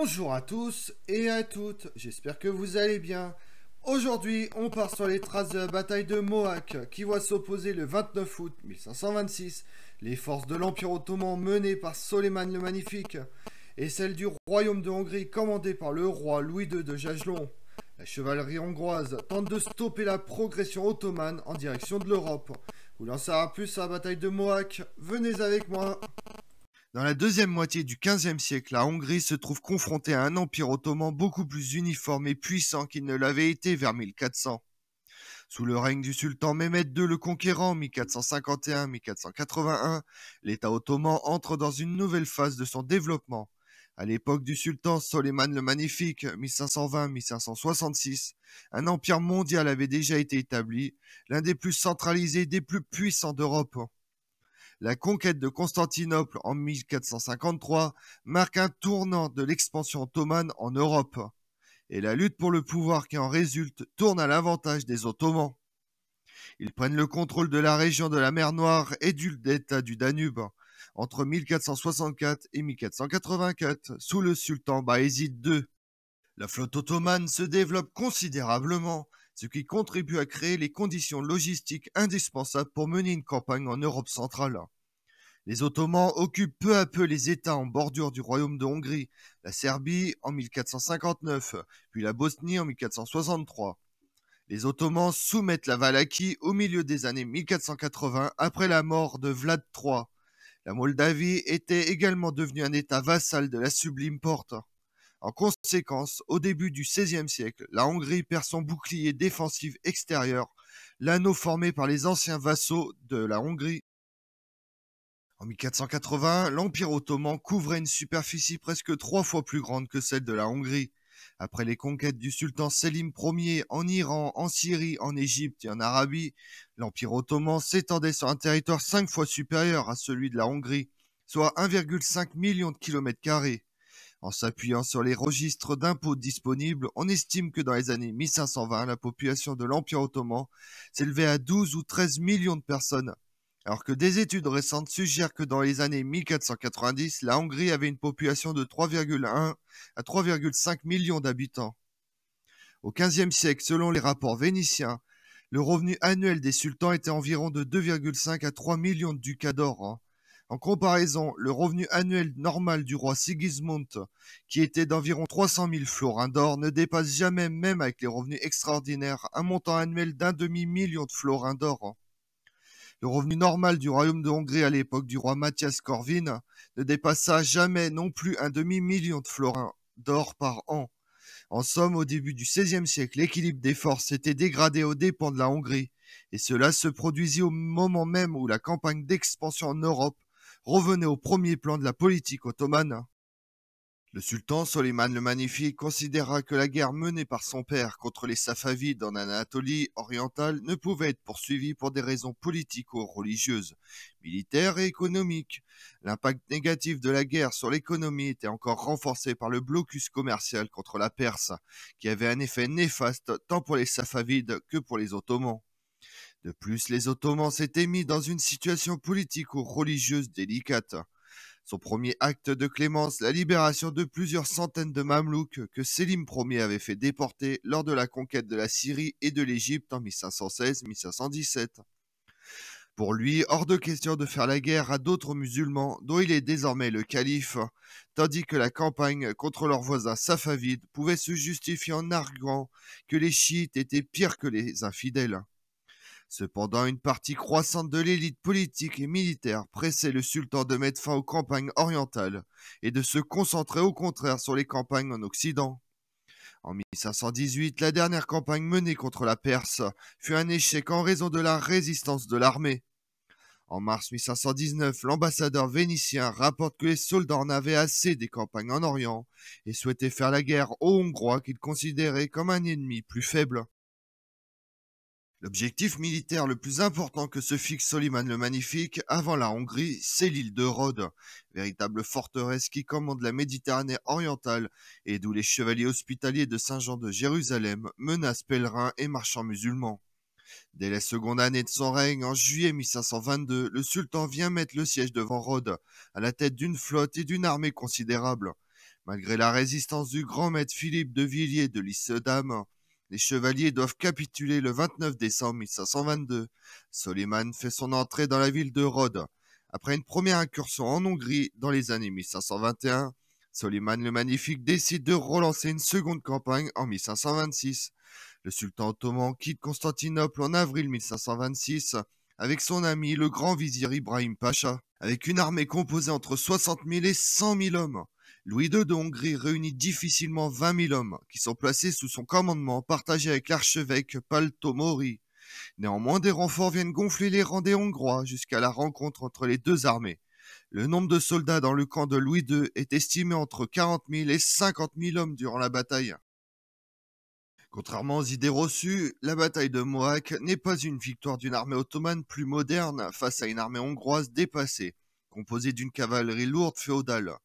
Bonjour à tous et à toutes, j'espère que vous allez bien. Aujourd'hui, on part sur les traces de la bataille de Moak qui voit s'opposer le 29 août 1526 les forces de l'Empire ottoman menées par Soleiman le Magnifique et celles du royaume de Hongrie commandées par le roi Louis II de Jagelon. La chevalerie hongroise tente de stopper la progression ottomane en direction de l'Europe. Vous l'en saurez plus à la bataille de Moak Venez avec moi dans la deuxième moitié du XVe siècle, la Hongrie se trouve confrontée à un empire ottoman beaucoup plus uniforme et puissant qu'il ne l'avait été vers 1400. Sous le règne du sultan Mehmed II le Conquérant, 1451-1481, l'État ottoman entre dans une nouvelle phase de son développement. À l'époque du sultan Soleiman le Magnifique, 1520-1566, un empire mondial avait déjà été établi, l'un des plus centralisés et des plus puissants d'Europe. La conquête de Constantinople en 1453 marque un tournant de l'expansion ottomane en Europe, et la lutte pour le pouvoir qui en résulte tourne à l'avantage des Ottomans. Ils prennent le contrôle de la région de la mer Noire et du delta du Danube entre 1464 et 1484 sous le sultan Bayezid II. La flotte ottomane se développe considérablement ce qui contribue à créer les conditions logistiques indispensables pour mener une campagne en Europe centrale. Les Ottomans occupent peu à peu les États en bordure du royaume de Hongrie, la Serbie en 1459, puis la Bosnie en 1463. Les Ottomans soumettent la Valachie au milieu des années 1480 après la mort de Vlad III. La Moldavie était également devenue un État vassal de la Sublime Porte. En conséquence, au début du XVIe siècle, la Hongrie perd son bouclier défensif extérieur, l'anneau formé par les anciens vassaux de la Hongrie. En 1480, l'Empire ottoman couvrait une superficie presque trois fois plus grande que celle de la Hongrie. Après les conquêtes du sultan Selim Ier en Iran, en Syrie, en Égypte et en Arabie, l'Empire ottoman s'étendait sur un territoire cinq fois supérieur à celui de la Hongrie, soit 1,5 million de kilomètres carrés. En s'appuyant sur les registres d'impôts disponibles, on estime que dans les années 1520, la population de l'Empire ottoman s'élevait à 12 ou 13 millions de personnes, alors que des études récentes suggèrent que dans les années 1490, la Hongrie avait une population de 3,1 à 3,5 millions d'habitants. Au XVe siècle, selon les rapports vénitiens, le revenu annuel des sultans était environ de 2,5 à 3 millions de ducats d'or. Hein. En comparaison, le revenu annuel normal du roi Sigismund, qui était d'environ 300 000 florins d'or, ne dépasse jamais, même avec les revenus extraordinaires, un montant annuel d'un demi-million de florins d'or. Le revenu normal du royaume de Hongrie à l'époque du roi Matthias Corvin ne dépassa jamais non plus un demi-million de florins d'or par an. En somme, au début du XVIe siècle, l'équilibre des forces était dégradé aux dépens de la Hongrie, et cela se produisit au moment même où la campagne d'expansion en Europe revenait au premier plan de la politique ottomane. Le sultan Soliman le Magnifique considéra que la guerre menée par son père contre les Safavides en Anatolie orientale ne pouvait être poursuivie pour des raisons politico-religieuses, militaires et économiques. L'impact négatif de la guerre sur l'économie était encore renforcé par le blocus commercial contre la Perse, qui avait un effet néfaste tant pour les Safavides que pour les Ottomans. De plus, les Ottomans s'étaient mis dans une situation politique ou religieuse délicate. Son premier acte de clémence, la libération de plusieurs centaines de Mamelouks que Selim Ier avait fait déporter lors de la conquête de la Syrie et de l'Égypte en 1516-1517. Pour lui, hors de question de faire la guerre à d'autres musulmans dont il est désormais le calife, tandis que la campagne contre leurs voisins safavides pouvait se justifier en arguant que les chiites étaient pires que les infidèles. Cependant, une partie croissante de l'élite politique et militaire pressait le sultan de mettre fin aux campagnes orientales et de se concentrer au contraire sur les campagnes en Occident. En 1518, la dernière campagne menée contre la Perse fut un échec en raison de la résistance de l'armée. En mars 1519, l'ambassadeur vénitien rapporte que les soldats en avaient assez des campagnes en Orient et souhaitaient faire la guerre aux Hongrois qu'ils considéraient comme un ennemi plus faible. L'objectif militaire le plus important que se fixe Soliman le Magnifique avant la Hongrie, c'est l'île de Rhodes, véritable forteresse qui commande la Méditerranée orientale et d'où les chevaliers hospitaliers de Saint-Jean de Jérusalem menacent pèlerins et marchands musulmans. Dès la seconde année de son règne, en juillet 1522, le sultan vient mettre le siège devant Rhodes, à la tête d'une flotte et d'une armée considérable. Malgré la résistance du grand maître Philippe de Villiers de l'Issedam, les chevaliers doivent capituler le 29 décembre 1522. Soliman fait son entrée dans la ville de Rhodes. Après une première incursion en Hongrie dans les années 1521, Soliman le Magnifique décide de relancer une seconde campagne en 1526. Le sultan ottoman quitte Constantinople en avril 1526 avec son ami le grand vizir Ibrahim Pacha, avec une armée composée entre 60 000 et 100 000 hommes. Louis II de Hongrie réunit difficilement 20 000 hommes qui sont placés sous son commandement partagé avec l'archevêque Paltomori. Néanmoins, des renforts viennent gonfler les rangs des Hongrois jusqu'à la rencontre entre les deux armées. Le nombre de soldats dans le camp de Louis II est estimé entre 40 000 et 50 000 hommes durant la bataille. Contrairement aux idées reçues, la bataille de Mohac n'est pas une victoire d'une armée ottomane plus moderne face à une armée hongroise dépassée, composée d'une cavalerie lourde féodale.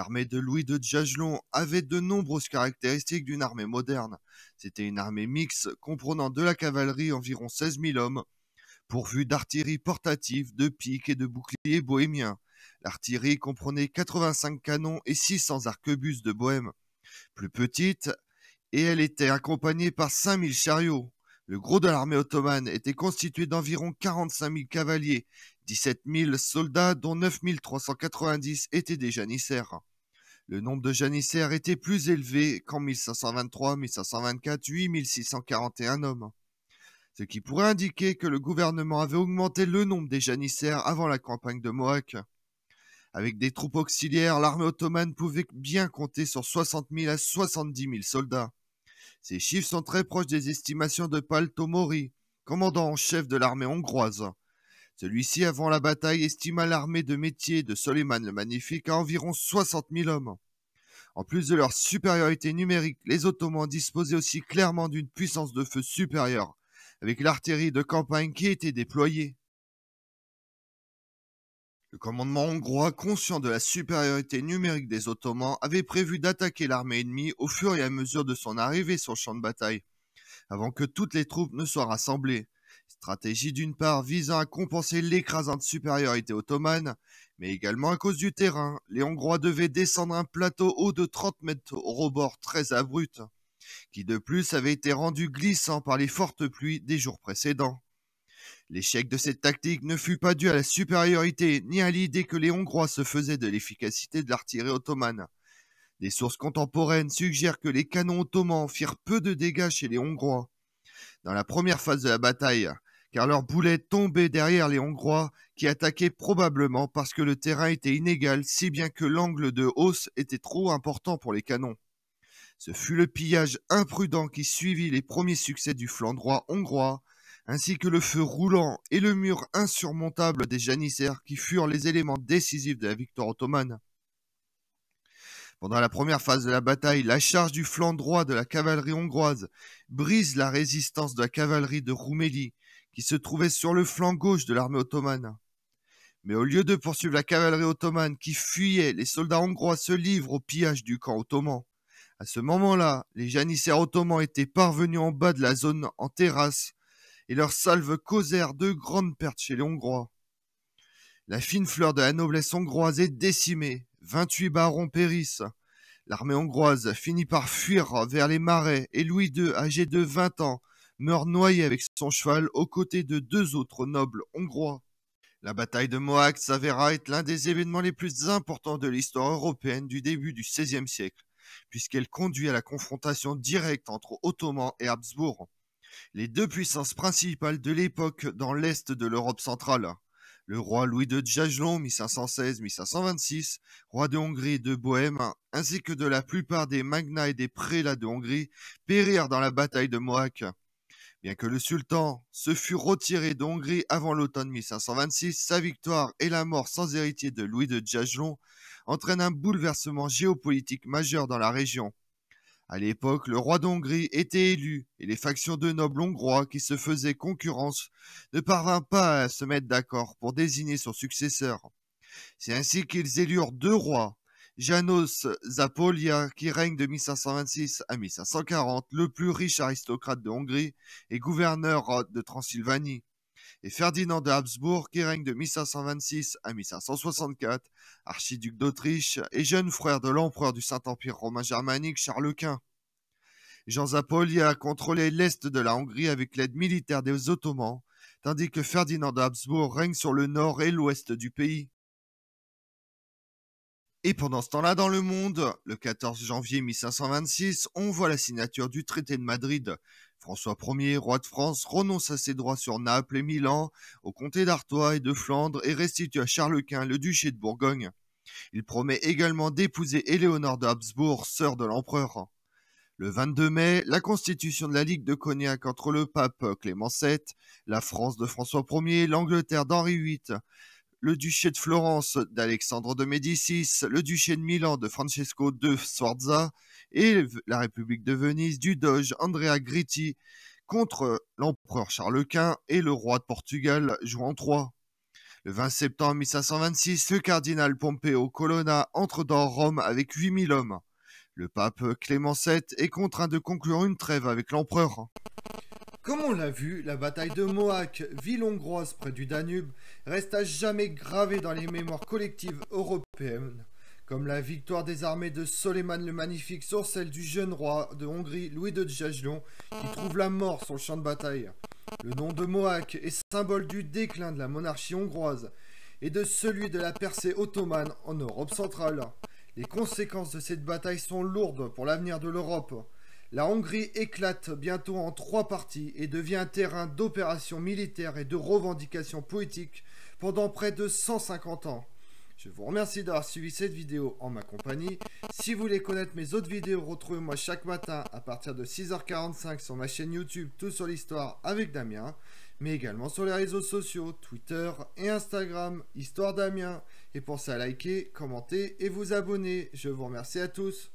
L'armée de Louis de Jagelon avait de nombreuses caractéristiques d'une armée moderne. C'était une armée mixte comprenant de la cavalerie environ 16 000 hommes, pourvue d'artillerie portative, de piques et de boucliers bohémiens. L'artillerie comprenait 85 canons et 600 arquebuses de bohème. Plus petite, et elle était accompagnée par 5000 chariots. Le gros de l'armée ottomane était constitué d'environ 45 000 cavaliers, 17 000 soldats dont 9 390 étaient des janissaires. Le nombre de janissaires était plus élevé qu'en 1523, 1524, 8641 hommes. Ce qui pourrait indiquer que le gouvernement avait augmenté le nombre des janissaires avant la campagne de Mohawk. Avec des troupes auxiliaires, l'armée ottomane pouvait bien compter sur 60 000 à 70 000 soldats. Ces chiffres sont très proches des estimations de Palto Tomori, commandant en chef de l'armée hongroise. Celui-ci, avant la bataille, estima l'armée de métier de Soliman le Magnifique à environ 60 000 hommes. En plus de leur supériorité numérique, les Ottomans disposaient aussi clairement d'une puissance de feu supérieure, avec l'artillerie de campagne qui était déployée. Le commandement hongrois, conscient de la supériorité numérique des Ottomans, avait prévu d'attaquer l'armée ennemie au fur et à mesure de son arrivée sur le champ de bataille, avant que toutes les troupes ne soient rassemblées. Stratégie d'une part visant à compenser l'écrasante supériorité ottomane, mais également à cause du terrain. Les Hongrois devaient descendre un plateau haut de 30 mètres au rebord très abrupt, qui de plus avait été rendu glissant par les fortes pluies des jours précédents. L'échec de cette tactique ne fut pas dû à la supériorité ni à l'idée que les Hongrois se faisaient de l'efficacité de l'artillerie ottomane. Des sources contemporaines suggèrent que les canons ottomans firent peu de dégâts chez les Hongrois dans la première phase de la bataille, car leurs boulets tombaient derrière les Hongrois qui attaquaient probablement parce que le terrain était inégal, si bien que l'angle de hausse était trop important pour les canons. Ce fut le pillage imprudent qui suivit les premiers succès du flanc droit hongrois, ainsi que le feu roulant et le mur insurmontable des janissaires qui furent les éléments décisifs de la victoire ottomane. Pendant la première phase de la bataille, la charge du flanc droit de la cavalerie hongroise brise la résistance de la cavalerie de Roumélie, qui se trouvait sur le flanc gauche de l'armée ottomane. Mais au lieu de poursuivre la cavalerie ottomane qui fuyait, les soldats hongrois se livrent au pillage du camp ottoman. À ce moment-là, les janissaires ottomans étaient parvenus en bas de la zone en terrasse, et leurs salves causèrent de grandes pertes chez les Hongrois. La fine fleur de la noblesse hongroise est décimée, 28 barons périssent. L'armée hongroise finit par fuir vers les marais et Louis II, âgé de 20 ans, meurt noyé avec son cheval aux côtés de deux autres nobles hongrois. La bataille de Mohacs s'avéra être l'un des événements les plus importants de l'histoire européenne du début du XVIe siècle, puisqu'elle conduit à la confrontation directe entre Ottomans et Habsbourg, les deux puissances principales de l'époque dans l'est de l'Europe centrale. Le roi Louis de Jagellon 1516-1526, roi de Hongrie et de Bohême, ainsi que de la plupart des magnats et des prélats de Hongrie, périrent dans la bataille de Moak. Bien que le sultan se fût retiré d'Hongrie avant l'automne 1526, sa victoire et la mort sans héritier de Louis de Jagellon entraînent un bouleversement géopolitique majeur dans la région. À l'époque, le roi d'Hongrie était élu et les factions de nobles hongrois qui se faisaient concurrence ne parvinrent pas à se mettre d'accord pour désigner son successeur. C'est ainsi qu'ils élurent deux rois, Janos Zapolia, qui règne de 1526 à 1540, le plus riche aristocrate de Hongrie et gouverneur de Transylvanie, et Ferdinand de Habsbourg qui règne de 1526 à 1564, archiduc d'Autriche et jeune frère de l'empereur du Saint-Empire romain germanique Charles Quint. Jean Zapoli a contrôlé l'est de la Hongrie avec l'aide militaire des Ottomans, tandis que Ferdinand de Habsbourg règne sur le nord et l'ouest du pays. Et pendant ce temps-là, dans le monde, le 14 janvier 1526, on voit la signature du traité de Madrid, François Ier, roi de France, renonce à ses droits sur Naples et Milan, au comté d'Artois et de Flandre, et restitue à Charles Quint le duché de Bourgogne. Il promet également d'épouser Éléonore de Habsbourg, sœur de l'empereur. Le 22 mai, la constitution de la Ligue de Cognac entre le pape Clément VII, la France de François Ier, l'Angleterre d'Henri VIII, le duché de Florence d'Alexandre de Médicis, le duché de Milan de Francesco de Sforza et la République de Venise du doge Andrea Gritti contre l'empereur Charles Quint et le roi de Portugal jouant III. Le 20 septembre 1526, le cardinal Pompeo Colonna entre dans Rome avec 8000 hommes. Le pape Clément VII est contraint de conclure une trêve avec l'empereur. Comme on l'a vu, la bataille de Mohac, ville hongroise près du Danube, reste à jamais gravée dans les mémoires collectives européennes, comme la victoire des armées de Soleiman le Magnifique sur celle du jeune roi de Hongrie Louis de Jagellon, qui trouve la mort sur le champ de bataille. Le nom de Mohac est symbole du déclin de la monarchie hongroise et de celui de la percée ottomane en Europe centrale. Les conséquences de cette bataille sont lourdes pour l'avenir de l'Europe. La Hongrie éclate bientôt en trois parties et devient un terrain d'opérations militaires et de revendications politiques pendant près de 150 ans. Je vous remercie d'avoir suivi cette vidéo en ma compagnie. Si vous voulez connaître mes autres vidéos, retrouvez-moi chaque matin à partir de 6h45 sur ma chaîne YouTube Tout sur l'Histoire avec Damien, mais également sur les réseaux sociaux Twitter et Instagram Histoire Damien. Et pensez à liker, commenter et vous abonner. Je vous remercie à tous.